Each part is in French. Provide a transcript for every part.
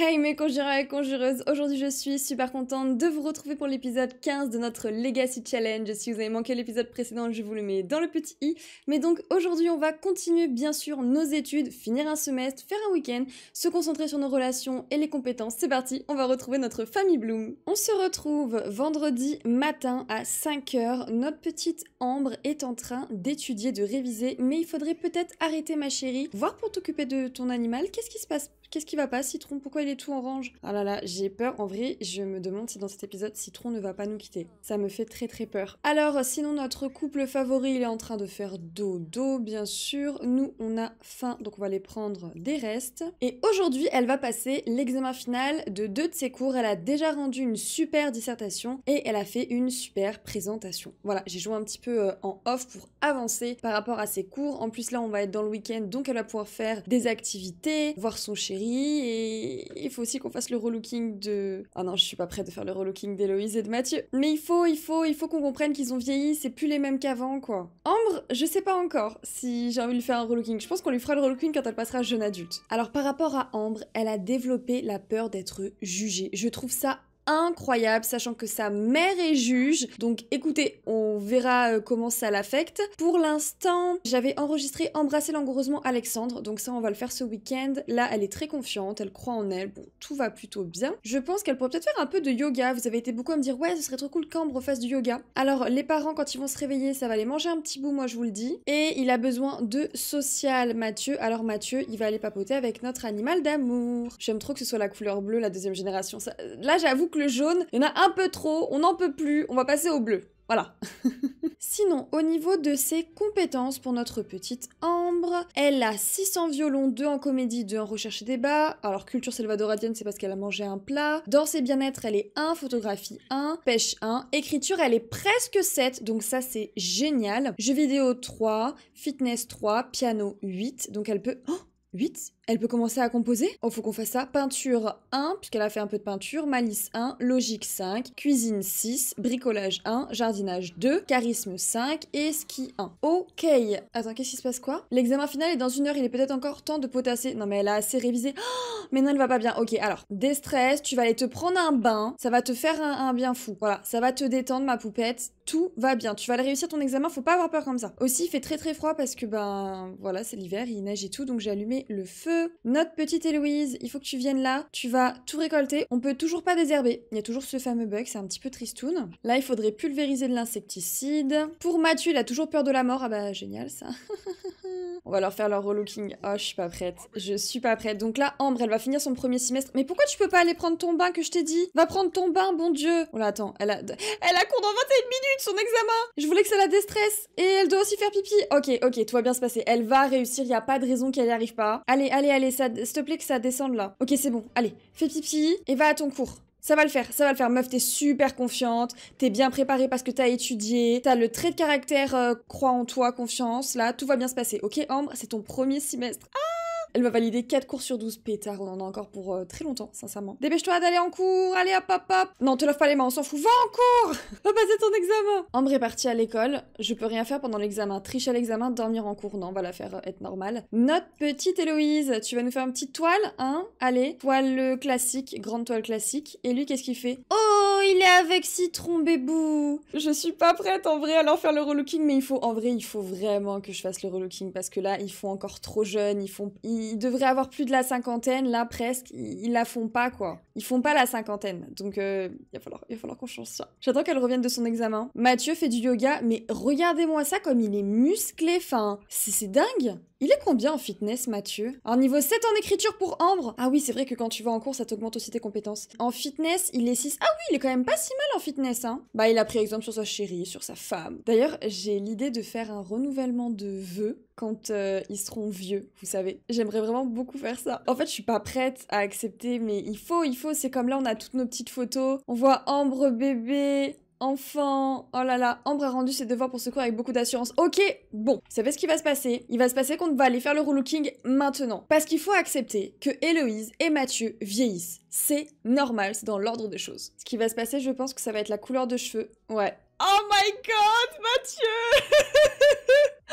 Hey mes conjureurs et conjureuses, aujourd'hui je suis super contente de vous retrouver pour l'épisode 15 de notre Legacy Challenge. Si vous avez manqué l'épisode précédent, je vous le mets dans le petit i. Mais donc aujourd'hui on va continuer bien sûr nos études, finir un semestre, faire un week-end, se concentrer sur nos relations et les compétences. C'est parti, on va retrouver notre famille Bloom. On se retrouve vendredi matin à 5h. Notre petite Ambre est en train d'étudier, de réviser, mais il faudrait peut-être arrêter ma chérie, voir pour t'occuper de ton animal. Qu'est-ce qui se passe Qu'est-ce qui va pas, Citron Pourquoi il est tout orange Ah là là, j'ai peur. En vrai, je me demande si dans cet épisode, Citron ne va pas nous quitter. Ça me fait très très peur. Alors, sinon, notre couple favori, il est en train de faire dodo, bien sûr. Nous, on a faim, donc on va aller prendre des restes. Et aujourd'hui, elle va passer l'examen final de deux de ses cours. Elle a déjà rendu une super dissertation et elle a fait une super présentation. Voilà, j'ai joué un petit peu euh, en off pour avancer par rapport à ses cours. En plus, là, on va être dans le week-end, donc elle va pouvoir faire des activités, voir son chéri et il faut aussi qu'on fasse le relooking de. Ah non, je suis pas prête de faire le relooking d'Héloïse et de Mathieu. Mais il faut, il faut, il faut qu'on comprenne qu'ils ont vieilli, c'est plus les mêmes qu'avant quoi. Ambre, je sais pas encore si j'ai envie de lui faire un relooking. Je pense qu'on lui fera le relooking quand elle passera jeune adulte. Alors par rapport à Ambre, elle a développé la peur d'être jugée. Je trouve ça incroyable, sachant que sa mère est juge. Donc écoutez, on verra euh, comment ça l'affecte. Pour l'instant, j'avais enregistré Embrasser langoureusement Alexandre, donc ça on va le faire ce week-end. Là, elle est très confiante, elle croit en elle, bon, tout va plutôt bien. Je pense qu'elle pourrait peut-être faire un peu de yoga. Vous avez été beaucoup à me dire, ouais, ce serait trop cool qu'Ambre fasse du yoga. Alors, les parents, quand ils vont se réveiller, ça va les manger un petit bout, moi je vous le dis. Et il a besoin de social, Mathieu. Alors, Mathieu, il va aller papoter avec notre animal d'amour. J'aime trop que ce soit la couleur bleue, la deuxième génération. Là, j'avoue que jaune, il y en a un peu trop, on n'en peut plus, on va passer au bleu. Voilà. Sinon, au niveau de ses compétences pour notre petite Ambre, elle a 600 violons, 2 en comédie, 2 en recherche et débat. Alors, culture salvadoradienne, c'est parce qu'elle a mangé un plat. dans ses bien-être, elle est 1. Photographie, 1. Pêche, 1. Écriture, elle est presque 7. Donc, ça, c'est génial. Jeux vidéo, 3. Fitness, 3. Piano, 8. Donc, elle peut. Oh 8 elle peut commencer à composer Oh, faut qu'on fasse ça. Peinture 1, puisqu'elle a fait un peu de peinture. Malice 1, logique 5, cuisine 6, bricolage 1, jardinage 2, charisme 5 et ski 1. Ok. Attends, qu'est-ce qui se passe quoi L'examen final est dans une heure, il est peut-être encore temps de potasser. Non, mais elle a assez révisé. mais non, elle va pas bien. Ok, alors, déstress, tu vas aller te prendre un bain, ça va te faire un, bien fou. Voilà, ça va te détendre, ma poupette tout va bien. Tu vas réussir ton examen, faut pas avoir peur comme ça. Aussi, il fait très très froid parce que ben voilà, c'est l'hiver, il neige et tout, donc j'ai allumé le feu notre petite Héloïse, il faut que tu viennes là, tu vas tout récolter. On peut toujours pas désherber. Il y a toujours ce fameux bug, c'est un petit peu tristoun. Là, il faudrait pulvériser de l'insecticide. Pour Mathieu, il a toujours peur de la mort. Ah bah génial ça. On va leur faire leur relooking. Oh, je suis pas prête. Je suis pas prête. Donc là, Ambre, elle va finir son premier semestre. Mais pourquoi tu peux pas aller prendre ton bain que je t'ai dit Va prendre ton bain, bon Dieu. Oh là, attends. Elle a, elle a cours dans 21 minutes son examen. Je voulais que ça la déstresse. Et elle doit aussi faire pipi. Ok, ok, tout va bien se passer. Elle va réussir. Il y a pas de raison qu'elle n'y arrive pas. Allez, allez, allez, s'il te plaît que ça descende là. Ok, c'est bon, allez, fais pipi et va à ton cours. Ça va le faire, ça va le faire. Meuf, t'es super confiante, t'es bien préparée parce que t'as étudié, t'as le trait de caractère, euh, crois en toi, confiance, là, tout va bien se passer. Ok, Ambre, c'est ton premier semestre. Ah elle va valider 4 cours sur 12. Pétard, on en a encore pour euh, très longtemps, sincèrement. Dépêche-toi d'aller en cours, allez hop hop hop. Non, te lave pas les mains, on s'en fout. Va en cours Va passer ton examen Ambre est partie à l'école. Je peux rien faire pendant l'examen. Triche à l'examen, dormir en cours. Non, on va la faire euh, être normale. Notre petite Héloïse, tu vas nous faire une petite toile, hein Allez, toile classique, grande toile classique. Et lui, qu'est-ce qu'il fait Oh, il est avec Citron Bébou Je suis pas prête en vrai à leur faire le relooking, mais il faut, en vrai, il faut vraiment que je fasse le relooking parce que là, ils font encore trop jeunes, ils font ils devraient avoir plus de la cinquantaine, là presque, ils, la font pas quoi. Ils font pas la cinquantaine, donc euh, il va falloir, falloir qu'on change ça. J'attends qu'elle revienne de son examen. Mathieu fait du yoga, mais regardez-moi ça comme il est musclé, fin, c'est dingue. Il est combien en fitness, Mathieu En niveau 7 en écriture pour Ambre Ah oui, c'est vrai que quand tu vas en cours, ça t'augmente aussi tes compétences. En fitness, il est 6. Ah oui, il est quand même pas si mal en fitness, hein Bah, il a pris exemple sur sa chérie, sur sa femme. D'ailleurs, j'ai l'idée de faire un renouvellement de vœux quand euh, ils seront vieux, vous savez. J'aimerais vraiment beaucoup faire ça. En fait, je suis pas prête à accepter, mais il faut, il faut c'est comme là, on a toutes nos petites photos. On voit Ambre bébé, enfant, oh là là, Ambre a rendu ses devoirs pour secours avec beaucoup d'assurance. Ok, bon, vous savez ce qui va se passer Il va se passer qu'on va aller faire le relooking maintenant. Parce qu'il faut accepter que Héloïse et Mathieu vieillissent. C'est normal, c'est dans l'ordre des choses. Ce qui va se passer, je pense que ça va être la couleur de cheveux. Ouais. Oh my god, Mathieu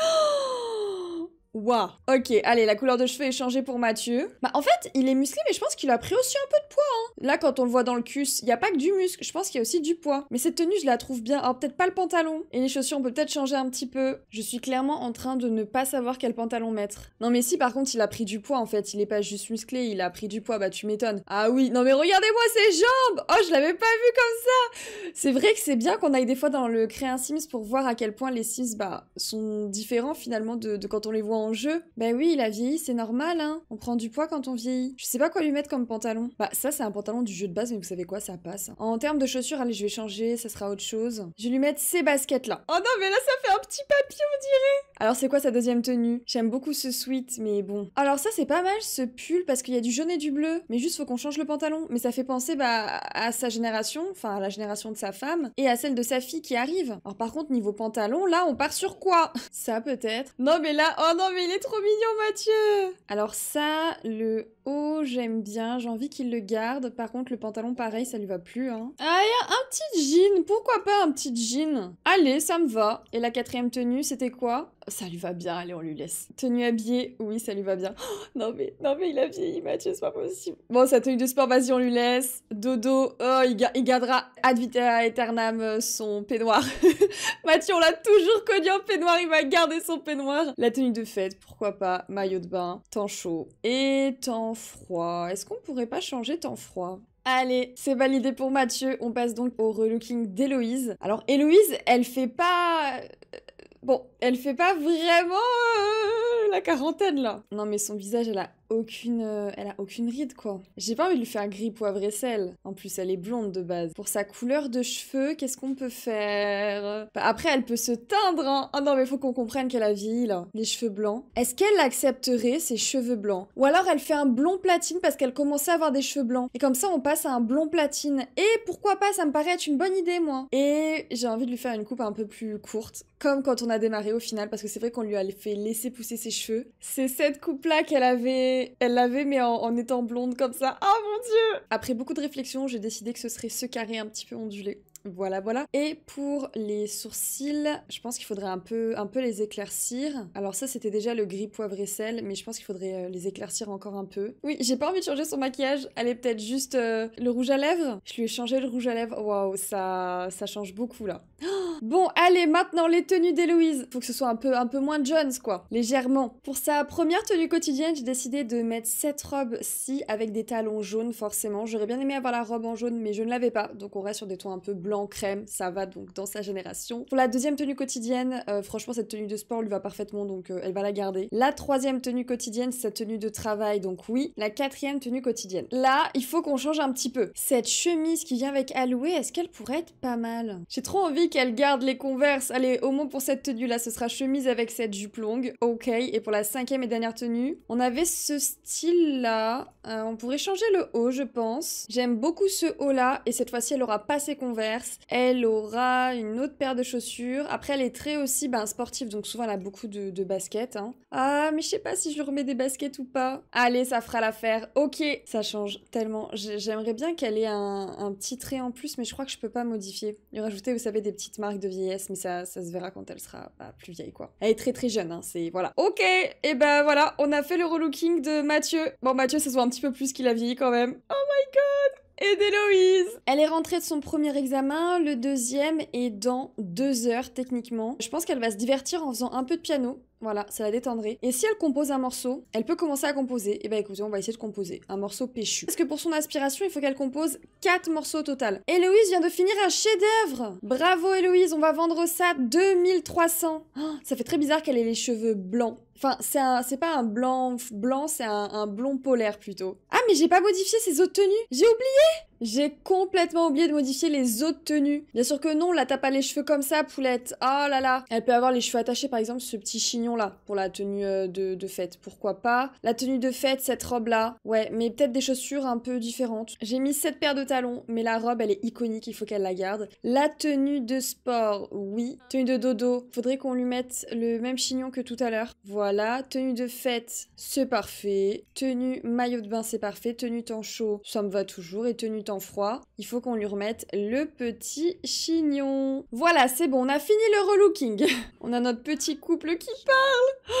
oh! Waouh Ok, allez, la couleur de cheveux est changée pour Mathieu. Bah en fait, il est musclé, mais je pense qu'il a pris aussi un peu de poids. Hein. Là, quand on le voit dans le cus, il y a pas que du muscle, je pense qu'il y a aussi du poids. Mais cette tenue, je la trouve bien. Alors peut-être pas le pantalon. Et les chaussures, on peut peut-être changer un petit peu. Je suis clairement en train de ne pas savoir quel pantalon mettre. Non mais si, par contre, il a pris du poids en fait. Il n'est pas juste musclé, il a pris du poids. Bah tu m'étonnes. Ah oui, non mais regardez-moi ses jambes Oh, je l'avais pas vu comme ça C'est vrai que c'est bien qu'on aille des fois dans le créer un Sims pour voir à quel point les Sims bah, sont différents finalement de, de quand on les voit jeu. Ben oui, il a vieilli, c'est normal, hein. On prend du poids quand on vieillit. Je sais pas quoi lui mettre comme pantalon. Bah, ça, c'est un pantalon du jeu de base, mais vous savez quoi, ça passe. En termes de chaussures, allez, je vais changer, ça sera autre chose. Je vais lui mettre ces baskets-là. Oh non, mais là, ça fait un petit papillon, on dirait. Alors, c'est quoi sa deuxième tenue J'aime beaucoup ce sweat, mais bon. Alors, ça, c'est pas mal, ce pull, parce qu'il y a du jaune et du bleu. Mais juste, faut qu'on change le pantalon. Mais ça fait penser, bah, à sa génération, enfin, à la génération de sa femme, et à celle de sa fille qui arrive. Alors, par contre, niveau pantalon, là, on part sur quoi Ça, peut-être. Non, mais là, oh non, mais mais il est trop mignon, Mathieu Alors ça, le Oh, j'aime bien, j'ai envie qu'il le garde. Par contre, le pantalon, pareil, ça lui va plus. Hein. Ah, a un petit jean, pourquoi pas un petit jean Allez, ça me va. Et la quatrième tenue, c'était quoi ça lui va bien, allez, on lui laisse. Tenue habillée, oui, ça lui va bien. Oh, non, mais, non, mais il a vieilli, Mathieu, c'est pas possible. Bon, sa tenue de sport, vas-y, on lui laisse. Dodo, oh, il, il gardera ad vitam euh, aeternam euh, son peignoir. Mathieu, on l'a toujours connu en peignoir, il va garder son peignoir. La tenue de fête, pourquoi pas, maillot de bain, temps chaud et temps froid. Est-ce qu'on pourrait pas changer temps froid Allez, c'est validé pour Mathieu. On passe donc au relooking d'Héloïse. Alors Héloïse, elle fait pas... Euh, bon, elle fait pas vraiment euh, la quarantaine là. Non mais son visage, elle a aucune, euh, elle a aucune ride quoi. J'ai pas envie de lui faire gris poivre et sel. En plus, elle est blonde de base. Pour sa couleur de cheveux, qu'est-ce qu'on peut faire bah, Après, elle peut se teindre. Hein ah non, mais faut qu'on comprenne qu'elle a vieilli là. Les cheveux blancs. Est-ce qu'elle accepterait ses cheveux blancs Ou alors elle fait un blond platine parce qu'elle commençait à avoir des cheveux blancs. Et comme ça, on passe à un blond platine. Et pourquoi pas Ça me paraît être une bonne idée, moi. Et j'ai envie de lui faire une coupe un peu plus courte, comme quand on a démarré au final, parce que c'est vrai qu'on lui a fait laisser pousser ses cheveux. C'est cette coupe là qu'elle avait elle l'avait, mais en, étant blonde comme ça. Ah oh, mon dieu Après beaucoup de réflexions, j'ai décidé que ce serait ce carré un petit peu ondulé. Voilà, voilà. Et pour les sourcils, je pense qu'il faudrait un peu, un peu les éclaircir. Alors ça, c'était déjà le gris poivre et sel, mais je pense qu'il faudrait euh, les éclaircir encore un peu. Oui, j'ai pas envie de changer son maquillage. Allez, peut-être juste euh, le rouge à lèvres. Je lui ai changé le rouge à lèvres. Waouh, ça, ça change beaucoup là. bon, allez, maintenant les tenues d'Héloïse. Faut que ce soit un peu, un peu moins Jones, quoi. Légèrement. Pour sa première tenue quotidienne, j'ai décidé de mettre cette robe-ci avec des talons jaunes, forcément. J'aurais bien aimé avoir la robe en jaune, mais je ne l'avais pas. Donc on reste sur des tons un peu blancs en crème, ça va donc dans sa génération. Pour la deuxième tenue quotidienne, euh, franchement cette tenue de sport lui va parfaitement donc euh, elle va la garder. La troisième tenue quotidienne, c'est sa tenue de travail, donc oui. La quatrième tenue quotidienne. Là, il faut qu'on change un petit peu. Cette chemise qui vient avec Alloué, est-ce qu'elle pourrait être pas mal J'ai trop envie qu'elle garde les converses. Allez, au moins pour cette tenue là, ce sera chemise avec cette jupe longue. Ok, et pour la cinquième et dernière tenue, on avait ce style là. Euh, on pourrait changer le haut, je pense. J'aime beaucoup ce haut là, et cette fois-ci elle aura pas ses converses. Elle aura une autre paire de chaussures. Après, elle est très aussi ben, sportive, donc souvent elle a beaucoup de, baskets. Hein. Ah, mais je sais pas si je lui remets des baskets ou pas. Allez, ça fera l'affaire. Ok, ça change tellement. J'aimerais bien qu'elle ait un, petit trait en plus, mais je crois que je peux pas modifier. Lui rajouter, vous savez, des petites marques de vieillesse, mais ça, ça se verra quand elle sera bah, plus vieille, quoi. Elle est très très jeune, hein, c'est... Voilà. Ok, et ben voilà, on a fait le relooking de Mathieu. Bon, Mathieu, ça se voit un petit peu plus qu'il a vieilli quand même. Oh my god et d'Héloïse. Elle est rentrée de son premier examen, le deuxième est dans deux heures techniquement. Je pense qu'elle va se divertir en faisant un peu de piano voilà, ça la détendrait. Et si elle compose un morceau, elle peut commencer à composer. Et eh bah ben, écoutez, on va essayer de composer un morceau péchu. Parce que pour son aspiration, il faut qu'elle compose 4 morceaux au total. Héloïse vient de finir un chef-d'œuvre Bravo Héloïse, on va vendre ça 2300 Ça fait très bizarre qu'elle ait les cheveux blancs. Enfin, c'est pas un blanc blanc, c'est un blond polaire plutôt. Ah, mais j'ai pas modifié ses autres tenues J'ai oublié j'ai complètement oublié de modifier les autres tenues. Bien sûr que non, la t'as pas les cheveux comme ça, poulette. Oh là là. Elle peut avoir les cheveux attachés par exemple ce petit chignon là pour la tenue euh, de, fête. Pourquoi pas La tenue de fête, cette robe là. Ouais, mais peut-être des chaussures un peu différentes. J'ai mis cette paire de talons, mais la robe elle est iconique, il faut qu'elle la garde. La tenue de sport, oui. Tenue de dodo, faudrait qu'on lui mette le même chignon que tout à l'heure. Voilà. Tenue de fête, c'est parfait. Tenue maillot de bain, c'est parfait. Tenue temps chaud, ça me va toujours. Et tenue froid, il faut qu'on lui remette le petit chignon. Voilà, c'est bon, on a fini le relooking. On a notre petit couple qui parle.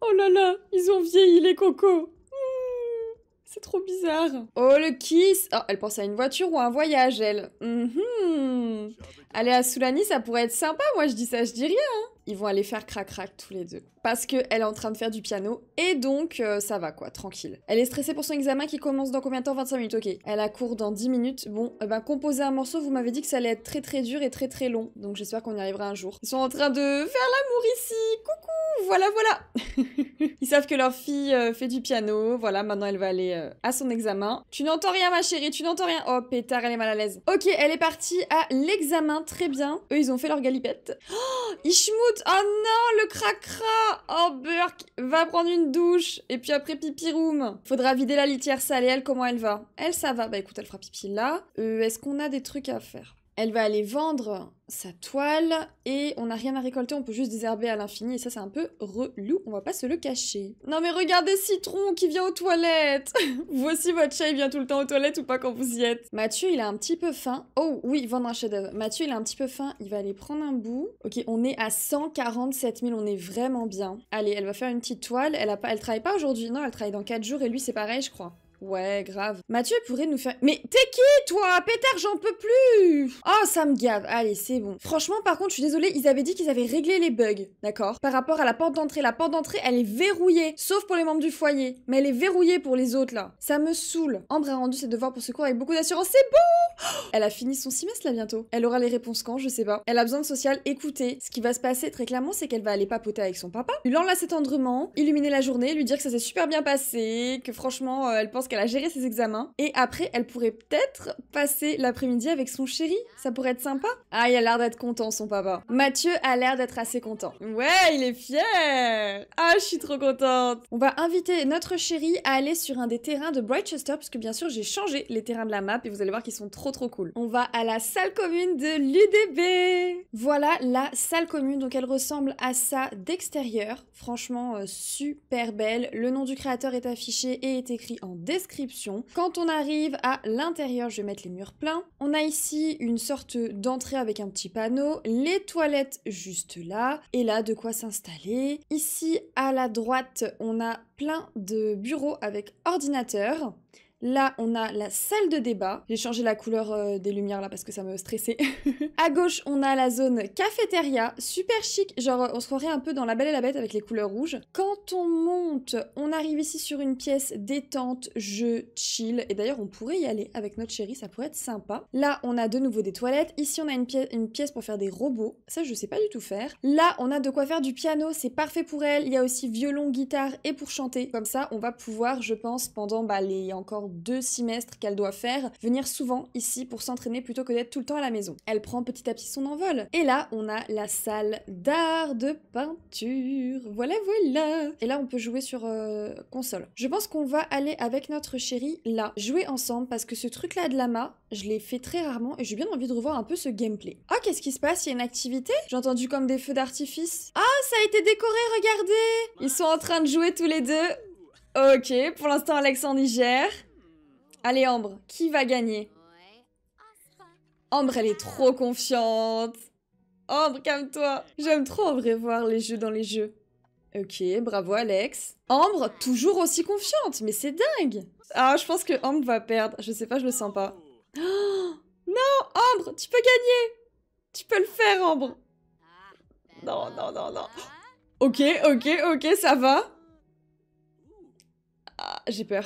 Oh là là, ils ont vieilli les cocos. Hmm, c'est trop bizarre. Oh, le kiss oh, Elle pense à une voiture ou un voyage, elle. Mhm. Allez à Soulani, ça pourrait être sympa, moi je dis ça, je dis rien ils vont aller faire crac-crac tous les deux. Parce qu'elle est en train de faire du piano, et donc euh, ça va quoi, tranquille. Elle est stressée pour son examen qui commence dans combien de temps 25 minutes, ok. Elle a cours dans 10 minutes. Bon, euh, ben composer un morceau, vous m'avez dit que ça allait être très très dur et très très long, donc j'espère qu'on y arrivera un jour. Ils sont en train de faire l'amour ici, coucou voilà, voilà. Ils savent que leur fille euh, fait du piano. Voilà, maintenant elle va aller euh, à son examen. Tu n'entends rien, ma chérie, tu n'entends rien. Oh, pétard, elle est mal à l'aise. Ok, elle est partie à l'examen. Très bien. Eux, ils ont fait leur galipette. Oh, Ishmout, oh non, le cracra. Oh, Burke, va prendre une douche. Et puis après, pipi room. Faudra vider la litière sale. Et elle, comment elle va Elle, ça va. Bah écoute, elle fera pipi là. Euh, Est-ce qu'on a des trucs à faire elle va aller vendre sa toile et on n'a rien à récolter, on peut juste désherber à l'infini et ça c'est un peu relou, on va pas se le cacher. Non mais regardez Citron qui vient aux toilettes Voici votre chat, il vient tout le temps aux toilettes ou pas quand vous y êtes Mathieu il a un petit peu faim. Oh oui, vendre un chef d'œuvre. Mathieu il a un petit peu faim, il va aller prendre un bout. Ok, on est à 147 000, on est vraiment bien. Allez, elle va faire une petite toile, elle, a pas... elle travaille pas aujourd'hui, non, elle travaille dans 4 jours et lui c'est pareil je crois. Ouais, grave. Mathieu pourrait nous faire... Mais t'es qui, toi Péter, j'en peux plus Oh, ça me gave. Allez, c'est bon. Franchement, par contre, je suis désolée, ils avaient dit qu'ils avaient réglé les bugs, d'accord Par rapport à la porte d'entrée. La porte d'entrée, elle est verrouillée, sauf pour les membres du foyer. Mais elle est verrouillée pour les autres, là. Ça me saoule. Ambre a rendu ses devoirs pour secours avec beaucoup d'assurance. C'est bon Elle a fini son semestre, là, bientôt. Elle aura les réponses quand, je sais pas. Elle a besoin de social. Écoutez, ce qui va se passer, très clairement, c'est qu'elle va aller papoter avec son papa, lui l'enlacer tendrement, illuminer la journée, lui dire que ça s'est super bien passé, que franchement, euh, elle pense qu'elle a géré ses examens. Et après, elle pourrait peut-être passer l'après-midi avec son chéri. Ça pourrait être sympa. Ah, il a l'air d'être content, son papa. Mathieu a l'air d'être assez content. Ouais, il est fier Ah, je suis trop contente On va inviter notre chéri à aller sur un des terrains de Brightchester, puisque bien sûr, j'ai changé les terrains de la map et vous allez voir qu'ils sont trop trop cool. On va à la salle commune de l'UDB Voilà la salle commune, donc elle ressemble à ça d'extérieur. Franchement, euh, super belle. Le nom du créateur est affiché et est écrit en dessin description. Quand on arrive à l'intérieur, je vais mettre les murs pleins. On a ici une sorte d'entrée avec un petit panneau, les toilettes juste là, et là de quoi s'installer. Ici à la droite, on a plein de bureaux avec ordinateur. Là, on a la salle de débat. J'ai changé la couleur euh, des lumières là parce que ça me stressait. à gauche, on a la zone cafétéria, super chic, genre on se croirait un peu dans La Belle et la Bête avec les couleurs rouges. Quand on monte, on arrive ici sur une pièce détente, je chill. Et d'ailleurs, on pourrait y aller avec notre chérie, ça pourrait être sympa. Là, on a de nouveau des toilettes. Ici, on a une pièce, une pièce pour faire des robots. Ça, je sais pas du tout faire. Là, on a de quoi faire du piano, c'est parfait pour elle. Il y a aussi violon, guitare et pour chanter. Comme ça, on va pouvoir, je pense, pendant bah, les encore deux semestres qu'elle doit faire, venir souvent ici pour s'entraîner plutôt que d'être tout le temps à la maison. Elle prend petit à petit son envol. Et là, on a la salle d'art de peinture. Voilà, voilà. Et là, on peut jouer sur euh, console. Je pense qu'on va aller avec notre chérie là, jouer ensemble parce que ce truc-là de lama, je l'ai fait très rarement et j'ai bien envie de revoir un peu ce gameplay. Ah, qu'est-ce qui se passe Il y a une activité J'ai entendu comme des feux d'artifice. Ah, ça a été décoré, regardez Ils sont en train de jouer tous les deux. Ok, pour l'instant Alex en Niger. Allez, Ambre, qui va gagner Ambre, elle est trop confiante. Ambre, calme-toi. J'aime trop en vrai voir les jeux dans les jeux. Ok, bravo Alex. Ambre, toujours aussi confiante, mais c'est dingue. Ah, je pense que Ambre va perdre. Je sais pas, je le sens pas. Oh, non, Ambre, tu peux gagner. Tu peux le faire, Ambre. Non, non, non, non. Ok, ok, ok, ça va. Ah, j'ai peur.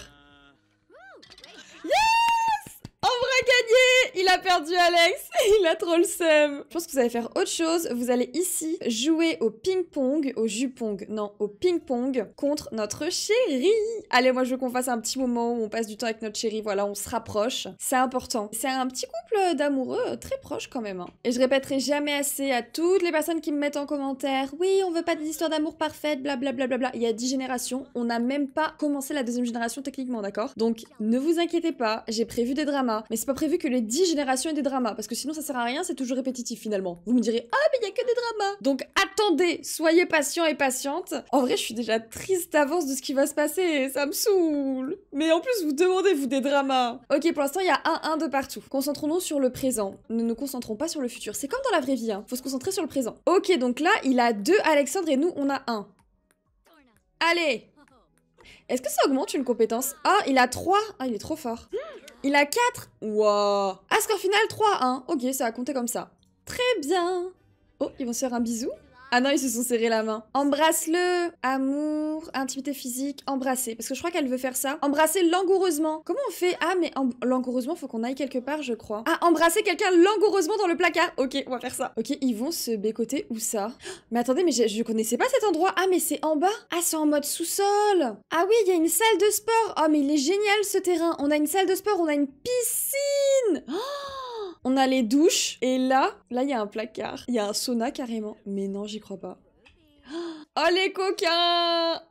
I get Il a perdu Alex Il a trop le seum Je pense que vous allez faire autre chose. Vous allez ici jouer au ping-pong, au jupong, non, au ping-pong contre notre chérie Allez, moi je veux qu'on fasse un petit moment où on passe du temps avec notre chérie, voilà, on se rapproche. C'est important. C'est un petit couple d'amoureux très proche quand même. Hein. Et je répéterai jamais assez à toutes les personnes qui me mettent en commentaire « Oui, on veut pas des histoires d'amour parfaites, blablabla. Bla, bla, bla. Il y a 10 générations, on n'a même pas commencé la deuxième génération techniquement, d'accord Donc, ne vous inquiétez pas, j'ai prévu des dramas, mais c'est pas prévu que les 10 générations aient des dramas, parce que sinon ça sert à rien, c'est toujours répétitif finalement. Vous me direz, ah mais il y a que des dramas Donc attendez, soyez patient et patiente. En vrai, je suis déjà triste d'avance de ce qui va se passer, ça me saoule. Mais en plus, vous demandez, vous, des dramas. Ok, pour l'instant, il y a un un de partout. Concentrons-nous sur le présent. Ne nous concentrons pas sur le futur. C'est comme dans la vraie vie, il hein. Faut se concentrer sur le présent. Ok, donc là, il a deux Alexandre et nous, on a un. Allez est-ce que ça augmente une compétence Ah, il a 3 Ah, il est trop fort. Il a 4 Wouah Ah, score final 3-1. Ok, ça a compté comme ça. Très bien Oh, ils vont se faire un bisou ah non, ils se sont serrés la main. Embrasse-le, amour, intimité physique, embrasser. Parce que je crois qu'elle veut faire ça. Embrasser langoureusement. Comment on fait Ah, mais langoureusement, faut qu'on aille quelque part, je crois. Ah, embrasser quelqu'un langoureusement dans le placard. Ok, on va faire ça. Ok, ils vont se bécoter où ça Mais attendez, mais je, je connaissais pas cet endroit. Ah, mais c'est en bas. Ah, c'est en mode sous-sol. Ah oui, il y a une salle de sport. Oh, mais il est génial ce terrain. On a une salle de sport, on a une piscine. Oh on a les douches. Et là, là, il y a un placard. Il y a un sauna carrément. Mais non, j'y crois pas. Oh, les coquins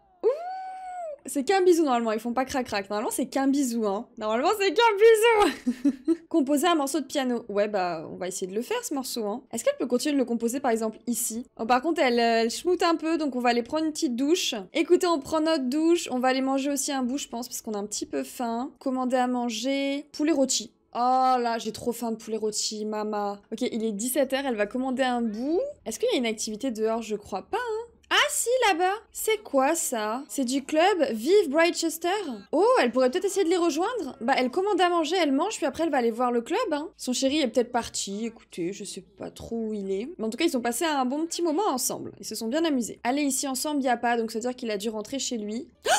c'est qu'un bisou normalement, ils font pas crac-crac. Normalement, c'est qu'un bisou, hein. Normalement, c'est qu'un bisou Composer un morceau de piano. Ouais, bah, on va essayer de le faire, ce morceau, hein. Est-ce qu'elle peut continuer de le composer, par exemple, ici oh, Par contre, elle, euh, elle schmoute un peu, donc on va aller prendre une petite douche. Écoutez, on prend notre douche. On va aller manger aussi un bout, je pense, parce qu'on a un petit peu faim. Commander à manger. Poulet rôti. Oh là, j'ai trop faim de poulet rôti, maman. Ok, il est 17h, elle va commander un bout. Est-ce qu'il y a une activité dehors Je crois pas, hein. Ah si, là-bas C'est quoi ça C'est du club Vive Brightchester Oh, elle pourrait peut-être essayer de les rejoindre Bah, elle commande à manger, elle mange, puis après elle va aller voir le club, hein. Son chéri est peut-être parti, écoutez, je sais pas trop où il est. Mais en tout cas, ils ont passé un bon petit moment ensemble. Ils se sont bien amusés. Allez, ici ensemble, y a pas, donc ça veut dire qu'il a dû rentrer chez lui. Oh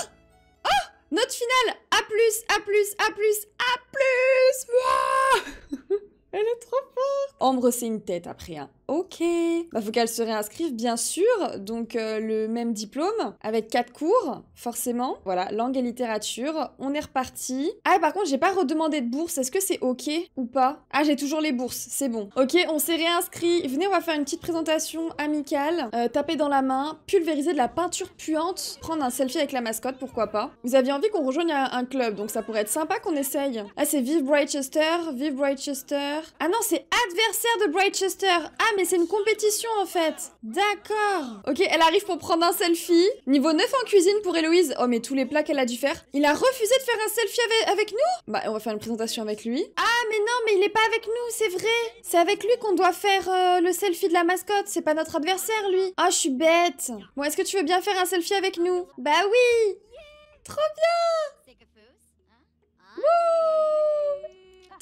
Note finale A plus, à plus, à plus, à plus Moi, Elle est trop forte Ambre, c'est une tête après, hein. Ok. Bah, faut qu'elle se réinscrive, bien sûr. Donc, euh, le même diplôme, avec quatre cours, forcément. Voilà, langue et littérature. On est reparti. Ah, par contre, j'ai pas redemandé de bourse. Est-ce que c'est ok ou pas Ah, j'ai toujours les bourses. C'est bon. Ok, on s'est réinscrit. Venez, on va faire une petite présentation amicale. Euh, tapez taper dans la main, pulvériser de la peinture puante, prendre un selfie avec la mascotte, pourquoi pas. Vous aviez envie qu'on rejoigne un, un club, donc ça pourrait être sympa qu'on essaye. Ah, c'est Vive Brightchester, Vive Brightchester. Ah non, c'est adversaire de Brightchester. Ah, mais c'est une compétition en fait. D'accord. Ok, elle arrive pour prendre un selfie. Niveau 9 en cuisine pour Héloïse. Oh, mais tous les plats qu'elle a dû faire. Il a refusé de faire un selfie avec, nous Bah, on va faire une présentation avec lui. Ah, mais non, mais il est pas avec nous, c'est vrai. C'est avec lui qu'on doit faire euh, le selfie de la mascotte. C'est pas notre adversaire, lui. Ah, oh, je suis bête. Bon, est-ce que tu veux bien faire un selfie avec nous Bah oui Trop bien Wouh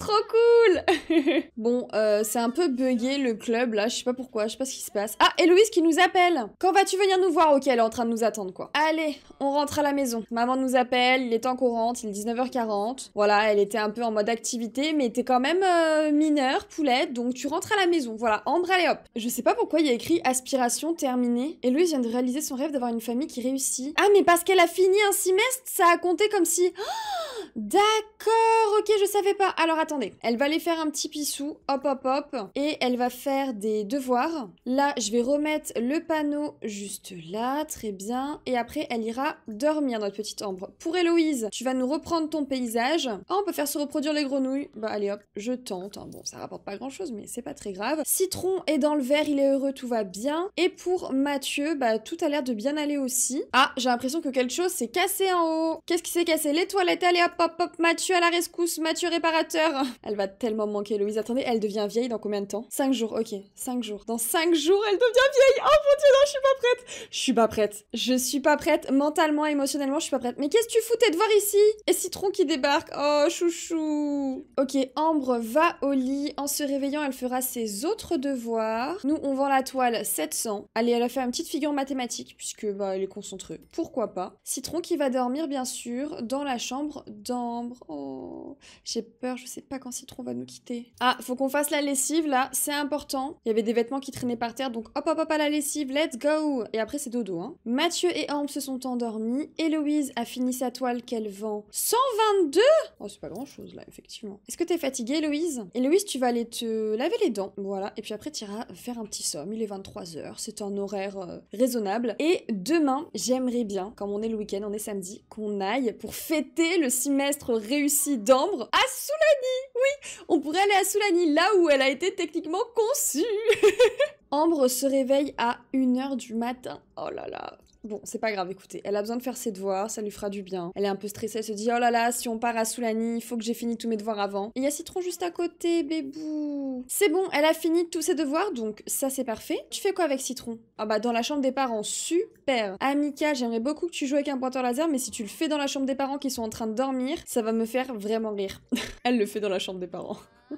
Trop cool Bon, euh, c'est un peu bugué le club là, je sais pas pourquoi, je sais pas ce qui se passe. Ah, Héloïse qui nous appelle Quand vas-tu venir nous voir Ok, elle est en train de nous attendre quoi. Allez, on rentre à la maison. Maman nous appelle, il est temps qu'on il est 19h40. Voilà, elle était un peu en mode activité, mais t'es quand même euh, mineure, poulette, donc tu rentres à la maison. Voilà, Ambre, allez hop Je sais pas pourquoi il y a écrit aspiration terminée. Héloïse vient de réaliser son rêve d'avoir une famille qui réussit. Ah, mais parce qu'elle a fini un semestre, ça a compté comme si... Oh D'accord, ok, je savais pas. Alors attendez, elle va aller faire un petit pissou, hop hop hop, et elle va faire des devoirs. Là, je vais remettre le panneau juste là, très bien, et après elle ira dormir, notre petite ombre, Pour Héloïse, tu vas nous reprendre ton paysage. Ah, on peut faire se reproduire les grenouilles. Bah allez hop, je tente. Hein. Bon, ça rapporte pas grand chose, mais c'est pas très grave. Citron est dans le verre, il est heureux, tout va bien. Et pour Mathieu, bah tout a l'air de bien aller aussi. Ah, j'ai l'impression que quelque chose s'est cassé en haut. Qu'est-ce qui s'est cassé Les toilettes, allez hop hop, hop, Mathieu à la rescousse, Mathieu réparateur. Elle va tellement manquer, Louise. Attendez, elle devient vieille dans combien de temps 5 jours, ok, 5 jours. Dans 5 jours, elle devient vieille. Oh mon dieu, non, je suis pas prête. Je suis pas prête. Je suis pas prête. Mentalement, émotionnellement, je suis pas prête. Mais qu'est-ce que tu foutais de voir ici Et Citron qui débarque. Oh, chouchou. Ok, Ambre va au lit. En se réveillant, elle fera ses autres devoirs. Nous, on vend la toile 700. Allez, elle a fait une petite figure mathématique, puisque, bah, elle est concentrée. Pourquoi pas Citron qui va dormir, bien sûr, dans la chambre de Oh, j'ai peur, je sais pas quand Citron va nous quitter. Ah, faut qu'on fasse la lessive là, c'est important. Il y avait des vêtements qui traînaient par terre, donc hop hop hop la lessive, let's go Et après c'est dodo, hein. Mathieu et Ambre se sont endormis, louise a fini sa toile qu'elle vend. 122 Oh, c'est pas grand chose là, effectivement. Est-ce que t'es fatiguée, et louise tu vas aller te laver les dents, voilà, et puis après t'iras faire un petit somme, il est 23h, c'est un horaire euh, raisonnable. Et demain, j'aimerais bien, comme on est le week-end, on est samedi, qu'on aille pour fêter le cimetière réussi d'Ambre à Soulani Oui On pourrait aller à Soulani, là où elle a été techniquement conçue Ambre se réveille à 1h du matin. Oh là là Bon, c'est pas grave, écoutez, elle a besoin de faire ses devoirs, ça lui fera du bien. Elle est un peu stressée, elle se dit Oh là là, si on part à Soulani, il faut que j'ai fini tous mes devoirs avant. Il y a Citron juste à côté, bébou. C'est bon, elle a fini tous ses devoirs, donc ça c'est parfait. Tu fais quoi avec Citron Ah bah dans la chambre des parents, super Amika, j'aimerais beaucoup que tu joues avec un pointeur laser, mais si tu le fais dans la chambre des parents qui sont en train de dormir, ça va me faire vraiment rire. elle le fait dans la chambre des parents.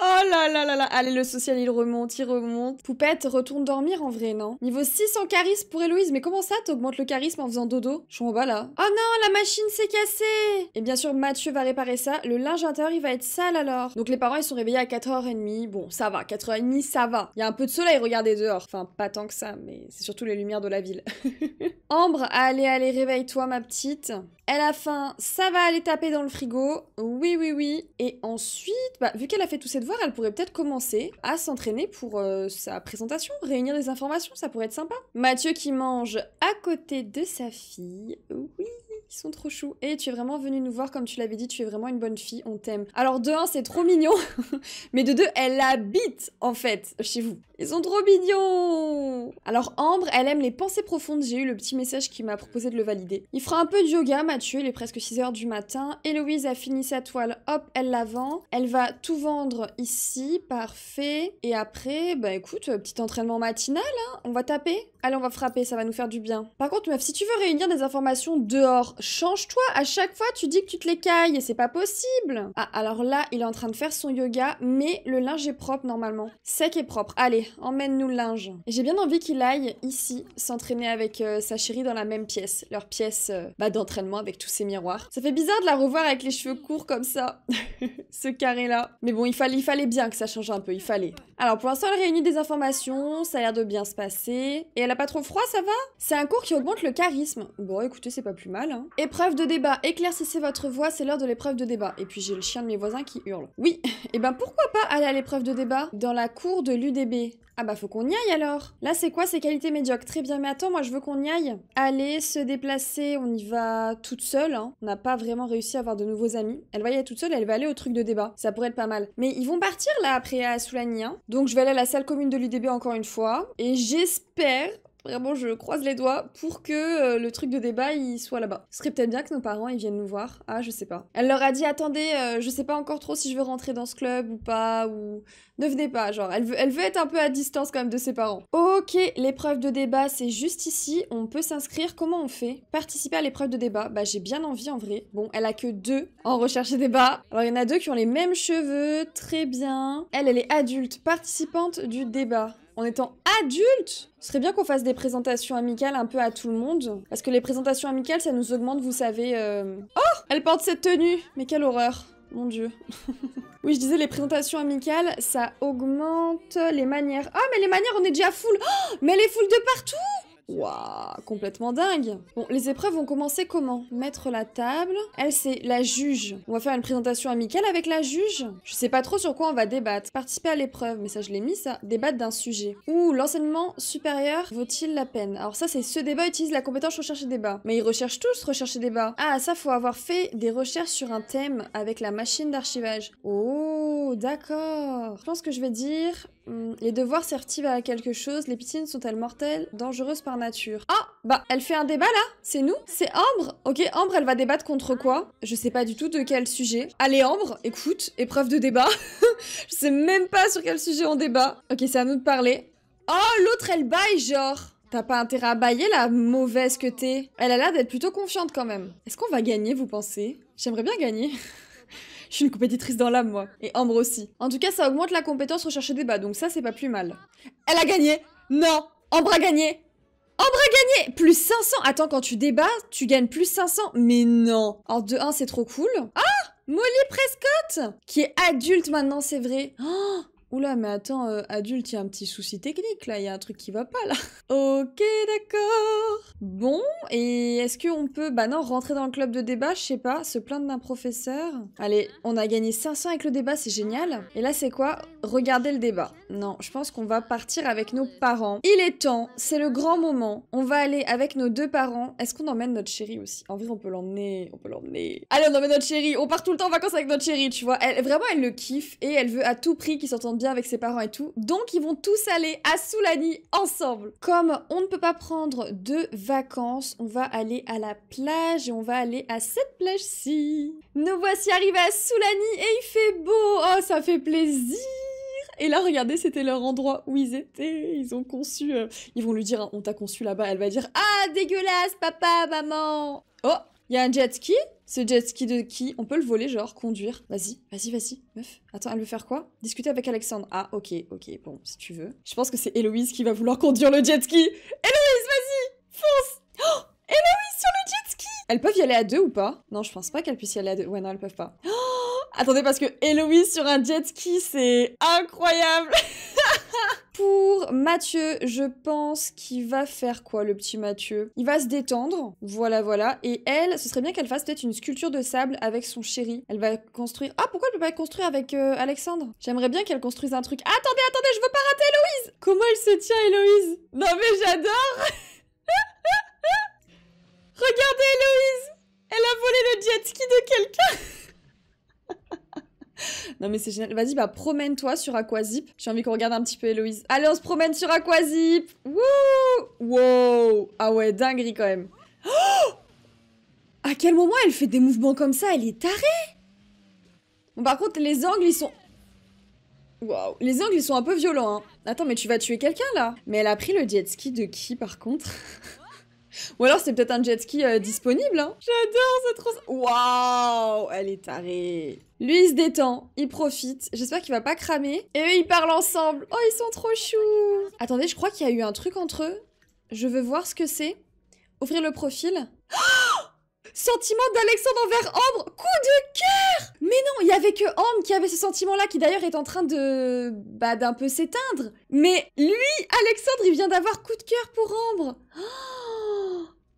Oh là là là là Allez, le social, il remonte, il remonte. Poupette, retourne dormir en vrai, non Niveau 6 en charisme pour Héloïse. Mais comment ça, t'augmente le charisme en faisant dodo Je suis en bas, là. Oh non, la machine s'est cassée Et bien sûr, Mathieu va réparer ça. Le linge intérieur, il va être sale, alors. Donc les parents, ils sont réveillés à 4h30. Bon, ça va. 4h30, ça va. Il y a un peu de soleil, regardez dehors. Enfin, pas tant que ça, mais c'est surtout les lumières de la ville. Ambre, allez, allez, réveille-toi, ma petite. Elle a faim, ça va aller taper dans le frigo, oui oui oui. Et ensuite, bah, vu qu'elle a fait tous ses devoirs, elle pourrait peut-être commencer à s'entraîner pour euh, sa présentation, réunir des informations, ça pourrait être sympa. Mathieu qui mange à côté de sa fille, oui ils sont trop choux. Et tu es vraiment venue nous voir, comme tu l'avais dit, tu es vraiment une bonne fille, on t'aime. Alors de un, c'est trop mignon, mais de deux, elle habite en fait chez vous. Ils sont trop mignons Alors Ambre, elle aime les pensées profondes, j'ai eu le petit message qui m'a proposé de le valider. Il fera un peu de yoga, Mathieu, il est presque 6h du matin. Héloïse a fini sa toile, hop, elle la vend. Elle va tout vendre ici, parfait. Et après, bah écoute, euh, petit entraînement matinal, hein. on va taper. Allez, on va frapper, ça va nous faire du bien. Par contre, meuf, si tu veux réunir des informations dehors, change-toi. À chaque fois, tu dis que tu te les et c'est pas possible. Ah, alors là, il est en train de faire son yoga, mais le linge est propre normalement. Sec et propre. Allez, emmène-nous le linge. J'ai bien envie qu'il aille ici s'entraîner avec euh, sa chérie dans la même pièce. Leur pièce euh, bah, d'entraînement avec tous ses miroirs. Ça fait bizarre de la revoir avec les cheveux courts comme ça. Ce carré-là. Mais bon, il fallait, il fallait bien que ça change un peu. Il fallait. Alors pour l'instant, elle réunit des informations. Ça a l'air de bien se passer. Et elle a pas trop froid, ça va C'est un cours qui augmente le charisme. Bon, écoutez, c'est pas plus mal. Hein. Épreuve de débat, éclaircissez votre voix, c'est l'heure de l'épreuve de débat. Et puis j'ai le chien de mes voisins qui hurle. Oui, et eh ben pourquoi pas aller à l'épreuve de débat dans la cour de l'UDB ah bah faut qu'on y aille alors Là c'est quoi ces qualités médiocres Très bien mais attends moi je veux qu'on y aille Allez, se déplacer, on y va toute seule, hein. on n'a pas vraiment réussi à avoir de nouveaux amis. Elle va y aller toute seule, elle va aller au truc de débat, ça pourrait être pas mal. Mais ils vont partir là après à Soulani, hein. donc je vais aller à la salle commune de l'UDB encore une fois, et j'espère Vraiment, je croise les doigts pour que euh, le truc de débat, il soit là-bas. Ce serait peut-être bien que nos parents, ils viennent nous voir. Ah, je sais pas. Elle leur a dit, attendez, euh, je sais pas encore trop si je veux rentrer dans ce club ou pas, ou... Ne venez pas, genre, elle veut, elle veut être un peu à distance quand même de ses parents. Ok, l'épreuve de débat, c'est juste ici. On peut s'inscrire. Comment on fait Participer à l'épreuve de débat. Bah, j'ai bien envie en vrai. Bon, elle a que deux en recherche et débat. Alors, il y en a deux qui ont les mêmes cheveux. Très bien. Elle, elle est adulte, participante du débat. En étant adulte, ce serait bien qu'on fasse des présentations amicales un peu à tout le monde. Parce que les présentations amicales, ça nous augmente, vous savez... Euh, oh Elle porte cette tenue Mais quelle horreur mon dieu. oui, je disais, les présentations amicales, ça augmente les manières. Ah, mais les manières, on est déjà full. Oh, mais les foules de partout Wouah, complètement dingue Bon, les épreuves vont commencer comment Mettre la table. Elle, c'est la juge. On va faire une présentation amicale avec la juge. Je sais pas trop sur quoi on va débattre. Participer à l'épreuve, mais ça je l'ai mis ça. Débattre d'un sujet. Ou l'enseignement supérieur vaut-il la peine Alors ça, c'est ce débat utilise la compétence recherche et débat. Mais ils recherchent tous recherche et débat. Ah, ça, faut avoir fait des recherches sur un thème avec la machine d'archivage. Oh d'accord. Je pense que je vais dire. Hmm, les devoirs servent à quelque chose Les piscines sont-elles mortelles Dangereuses par nature Ah Bah, elle fait un débat là C'est nous C'est Ambre Ok, Ambre, elle va débattre contre ah. quoi Je sais pas du tout de quel sujet. Allez, Ambre, écoute, épreuve de débat. je sais même pas sur quel sujet on débat. Ok, c'est à nous de parler. Oh, l'autre, elle baille, genre T'as pas intérêt à bailler la mauvaise que t'es. Elle a l'air d'être plutôt confiante quand même. Est-ce qu'on va gagner, vous pensez J'aimerais bien gagner. Je suis une compétitrice dans l'âme, moi. Et Ambre aussi. En tout cas, ça augmente la compétence recherche des débat, donc ça, c'est pas plus mal. Elle a gagné Non Ambre a gagné Ambre a gagné Plus 500 Attends, quand tu débats, tu gagnes plus 500 Mais non En 2 1, c'est trop cool. Ah Molly Prescott Qui est adulte maintenant, c'est vrai. Oh Oula, mais attends, euh, adulte, il y a un petit souci technique là, il y a un truc qui va pas là. ok, d'accord. Bon, et est-ce qu'on peut, bah non, rentrer dans le club de débat, je sais pas, se plaindre d'un professeur Allez, on a gagné 500 avec le débat, c'est génial. Et là, c'est quoi Regarder le débat. Non, je pense qu'on va partir avec nos parents. Il est temps, c'est le grand moment. On va aller avec nos deux parents. Est-ce qu'on emmène notre chérie aussi En vrai, on peut l'emmener, on peut l'emmener. Allez, on emmène notre chérie, on part tout le temps en vacances avec notre chérie, tu vois. Elle, vraiment, elle le kiffe et elle veut à tout prix qu'ils s'entendent avec ses parents et tout. Donc ils vont tous aller à Soulani ensemble. Comme on ne peut pas prendre de vacances, on va aller à la plage et on va aller à cette plage-ci. Nous voici arrivés à Soulani et il fait beau. Oh, ça fait plaisir. Et là, regardez, c'était leur endroit où ils étaient. Ils ont conçu. Euh, ils vont lui dire, on t'a conçu là-bas. Elle va dire, ah, dégueulasse, papa, maman. Oh, il y a un jet ski Ce jet ski de qui On peut le voler, genre, conduire. Vas-y, vas-y, vas-y, meuf. Attends, elle veut faire quoi Discuter avec Alexandre. Ah, ok, ok, bon, si tu veux. Je pense que c'est Héloïse qui va vouloir conduire le jet ski. Héloïse, vas-y Fonce oh, Héloïse sur le jet ski Elles peuvent y aller à deux ou pas Non, je pense pas qu'elles puissent y aller à deux. Ouais, non, elles peuvent pas. Oh, attendez, parce que Héloïse sur un jet ski, c'est incroyable Pour Mathieu, je pense qu'il va faire quoi, le petit Mathieu Il va se détendre, voilà, voilà. Et elle, ce serait bien qu'elle fasse peut-être une sculpture de sable avec son chéri. Elle va construire... Ah, pourquoi elle peut pas construire avec euh, Alexandre J'aimerais bien qu'elle construise un truc. Attendez, attendez, je veux pas rater Héloïse Comment elle se tient, Héloïse Non mais j'adore Regardez Héloïse Elle a volé le jet ski de quelqu'un non mais c'est génial. Vas-y, bah promène-toi sur Aquazip. J'ai envie qu'on regarde un petit peu Héloïse. Allez, on se promène sur Aquazip. Wouh Wow Ah ouais, dinguerie quand même. Oh à quel moment elle fait des mouvements comme ça Elle est tarée Bon par contre, les angles, ils sont... Wow. les angles, ils sont un peu violents. Hein. Attends, mais tu vas tuer quelqu'un là Mais elle a pris le jet ski de qui par contre Ou alors c'est peut-être un jet ski euh, disponible. Hein. J'adore, cette rose Waouh, elle est tarée. Lui, il se détend, il profite. J'espère qu'il va pas cramer. Et eux, ils parlent ensemble. Oh, ils sont trop choux. Attendez, je crois qu'il y a eu un truc entre eux. Je veux voir ce que c'est. Ouvrir le profil. sentiment d'Alexandre envers Ambre. Coup de cœur Mais non, il y avait que Ambre qui avait ce sentiment-là, qui d'ailleurs est en train de... bah d'un peu s'éteindre. Mais lui, Alexandre, il vient d'avoir coup de cœur pour Ambre. Oh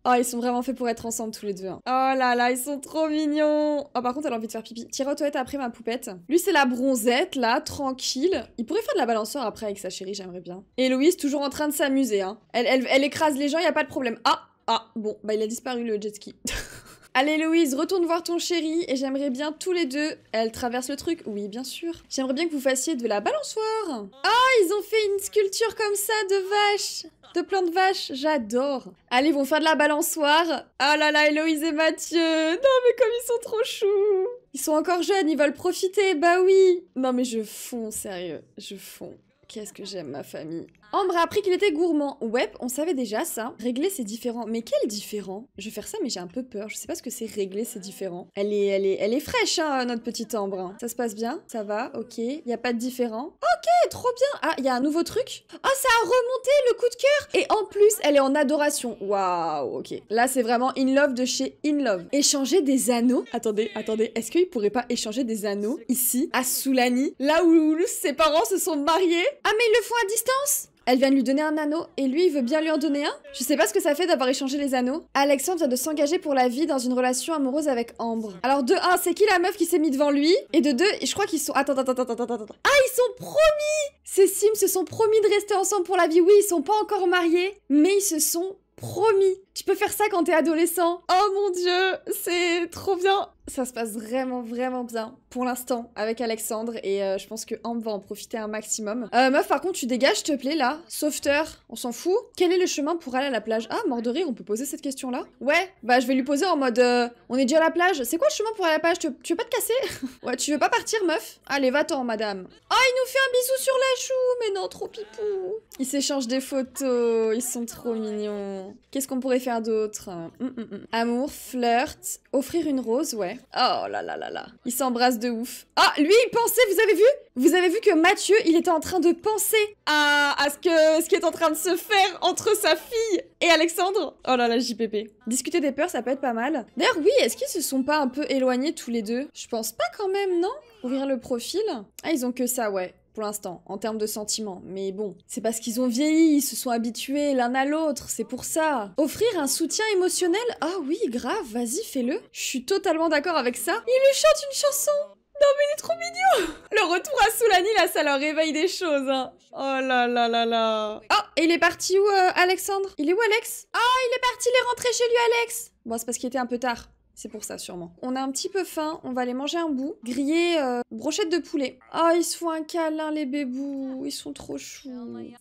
Oh, ils sont vraiment faits pour être ensemble tous les deux. Hein. Oh là là, ils sont trop mignons. Oh, par contre, elle a envie de faire pipi. Tire-toi, après ma poupette. Lui, c'est la bronzette, là, tranquille. Il pourrait faire de la balançoire après avec sa chérie, j'aimerais bien. Et Louise, toujours en train de s'amuser. Hein. Elle, écrase les gens, y a pas de problème. Ah, ah, bon, bah il a disparu le jet ski. Allez Louise, retourne voir ton chéri et j'aimerais bien tous les deux. Elle traverse le truc, oui bien sûr. J'aimerais bien que vous fassiez de la balançoire. Ah, oh, ils ont fait une sculpture comme ça de vache, de plantes de vaches, j'adore. Allez, vont faire de la balançoire. Ah oh là là, Héloïse et Mathieu. Non mais comme ils sont trop choux. Ils sont encore jeunes, ils veulent profiter, bah oui. Non mais je fonds, sérieux, je fonds. Qu'est-ce que j'aime ma famille. Ambre a appris qu'il était gourmand. Ouais, on savait déjà ça. Régler c'est différent. Mais quel différent Je vais faire ça, mais j'ai un peu peur. Je sais pas ce que c'est régler c'est différent. Elle est, elle est, elle est fraîche, hein, notre petite Ambre. Hein. Ça se passe bien Ça va Ok. il n'y a pas de différent Ok, trop bien. Ah, y a un nouveau truc. Ah, ça a remonté le coup de cœur. Et en plus, elle est en adoration. Waouh, ok. Là, c'est vraiment in love de chez in love. Échanger des anneaux. Attendez, attendez. Est-ce qu'ils pourraient pas échanger des anneaux ici à Soulani, là où ses parents se sont mariés Ah, mais ils le font à distance elle vient de lui donner un anneau et lui, il veut bien lui en donner un Je sais pas ce que ça fait d'avoir échangé les anneaux. Alexandre vient de s'engager pour la vie dans une relation amoureuse avec Ambre. Alors de 1, c'est qui la meuf qui s'est mise devant lui Et de 2, je crois qu'ils sont... Attends, attends, attends, attends, attends. Ah, ils sont promis Ces Sims se sont promis de rester ensemble pour la vie. Oui, ils sont pas encore mariés, mais ils se sont promis. Tu peux faire ça quand t'es adolescent. Oh mon dieu, c'est trop bien ça se passe vraiment vraiment bien pour l'instant avec Alexandre et euh, je pense que on va en profiter un maximum. Euh, meuf par contre tu dégages s'il te plaît là, sauveteur, on s'en fout. Quel est le chemin pour aller à la plage Ah mort de rire, on peut poser cette question là Ouais, bah je vais lui poser en mode euh, on est déjà à la plage, c'est quoi le chemin pour aller à la plage tu, veux pas te casser Ouais tu veux pas partir meuf Allez va-t'en madame. Ah oh, il nous fait un bisou sur la joue, mais non trop pipou. Ils s'échangent des photos, ils sont trop mignons. Qu'est-ce qu'on pourrait faire d'autre hum, hum, hum. Amour, flirt, offrir une rose, ouais. Oh là là là là. il s'embrasse de ouf. Ah, lui, il pensait, vous avez vu Vous avez vu que Mathieu, il était en train de penser à, ce, que, ce qui est en train de se faire entre sa fille et Alexandre Oh là là, JPP. Discuter des peurs, ça peut être pas mal. D'ailleurs, oui, est-ce qu'ils se sont pas un peu éloignés tous les deux Je pense pas quand même, non Ouvrir le profil Ah, ils ont que ça, ouais pour l'instant, en termes de sentiments. Mais bon, c'est parce qu'ils ont vieilli, ils se sont habitués l'un à l'autre, c'est pour ça. Offrir un soutien émotionnel Ah oui, grave, vas-y, fais-le. Je suis totalement d'accord avec ça. Il lui chante une chanson non mais il est trop mignon Le retour à Soulani, là, ça leur réveille des choses, hein. Oh là là là là Oh, il est parti où, euh, Alexandre Il est où, Alex Ah, oh, il est parti, il est rentré chez lui, Alex Bon, c'est parce qu'il était un peu tard. C'est pour ça sûrement. On a un petit peu faim, on va aller manger un bout. Griller euh, brochette de poulet. Ah, oh, ils se font un câlin les bébous, ils sont trop choux.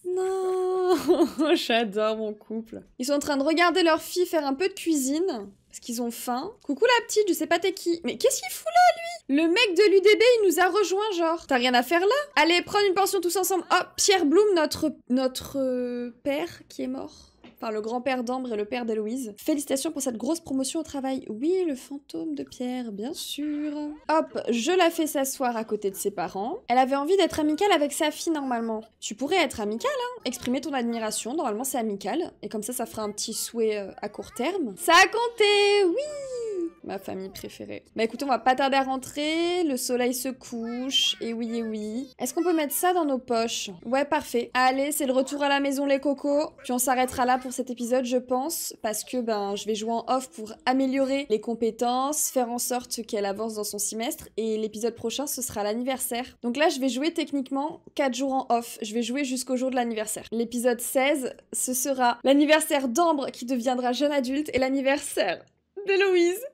Non, j'adore mon couple. Ils sont en train de regarder leur fille faire un peu de cuisine. Parce qu'ils ont faim. Coucou la petite, je sais pas t'es qui. Mais qu'est-ce qu'il fout là, lui Le mec de l'UDB, il nous a rejoint, genre. T'as rien à faire là Allez, prendre une portion tous ensemble. Oh, Pierre Blum, notre... notre euh, père qui est mort par le grand-père d'Ambre et le père d'Héloïse. Félicitations pour cette grosse promotion au travail. Oui, le fantôme de Pierre, bien sûr. Hop, je la fais s'asseoir à côté de ses parents. Elle avait envie d'être amicale avec sa fille normalement. Tu pourrais être amicale, hein Exprimer ton admiration, normalement c'est amical. Et comme ça, ça fera un petit souhait euh, à court terme. Ça a compté, oui ma famille préférée. Bah écoutez, on va pas tarder à rentrer, le soleil se couche, et oui, et oui. Est-ce qu'on peut mettre ça dans nos poches Ouais, parfait. Allez, c'est le retour à la maison les cocos. Puis on s'arrêtera là pour cet épisode, je pense, parce que ben je vais jouer en off pour améliorer les compétences, faire en sorte qu'elle avance dans son semestre, et l'épisode prochain, ce sera l'anniversaire. Donc là, je vais jouer techniquement 4 jours en off. Je vais jouer jusqu'au jour de l'anniversaire. L'épisode 16, ce sera l'anniversaire d'Ambre qui deviendra jeune adulte et l'anniversaire d'Héloïse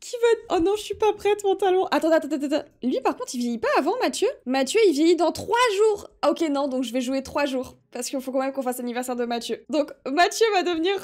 qui va Oh non, je suis pas prête, mon talon. Attends, attends, attends, Lui, par contre, il vieillit pas avant Mathieu. Mathieu, il vieillit dans trois jours. Ah, ok, non, donc je vais jouer trois jours. Parce qu'il faut quand même qu'on fasse l'anniversaire de Mathieu. Donc, Mathieu va devenir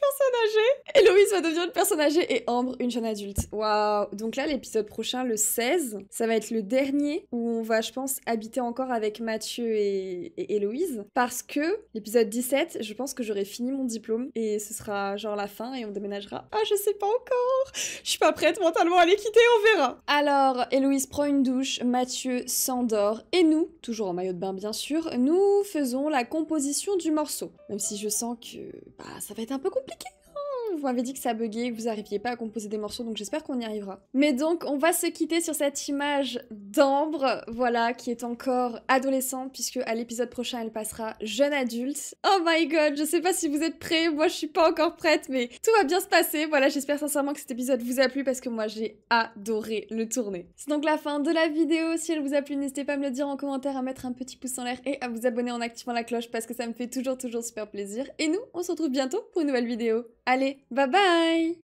personne âgée. Héloïse va devenir une personne âgée et Ambre une jeune adulte. Waouh. Donc là, l'épisode prochain, le 16, ça va être le dernier où on va, je pense, habiter encore avec Mathieu et, Héloïse. Parce que l'épisode 17, je pense que j'aurai fini mon diplôme et ce sera genre la fin et on déménagera. Ah, je sais pas encore. Je suis pas prête mentalement à les quitter, on verra. Alors, Héloïse prend une douche, Mathieu s'endort et nous, toujours en maillot de bain bien sûr, nous faisons la composition du morceau. Même si je sens que bah, ça va être un peu compliqué compliqué. vous m'avez dit que ça buguait, que vous n'arriviez pas à composer des morceaux, donc j'espère qu'on y arrivera. Mais donc, on va se quitter sur cette image d'Ambre, voilà, qui est encore adolescente, puisque à l'épisode prochain, elle passera jeune adulte. Oh my god, je sais pas si vous êtes prêts, moi je suis pas encore prête, mais tout va bien se passer. Voilà, j'espère sincèrement que cet épisode vous a plu, parce que moi j'ai adoré le tourner. C'est donc la fin de la vidéo, si elle vous a plu, n'hésitez pas à me le dire en commentaire, à mettre un petit pouce en l'air et à vous abonner en activant la cloche, parce que ça me fait toujours toujours super plaisir. Et nous, on se retrouve bientôt pour une nouvelle vidéo. Allez, Bye bye!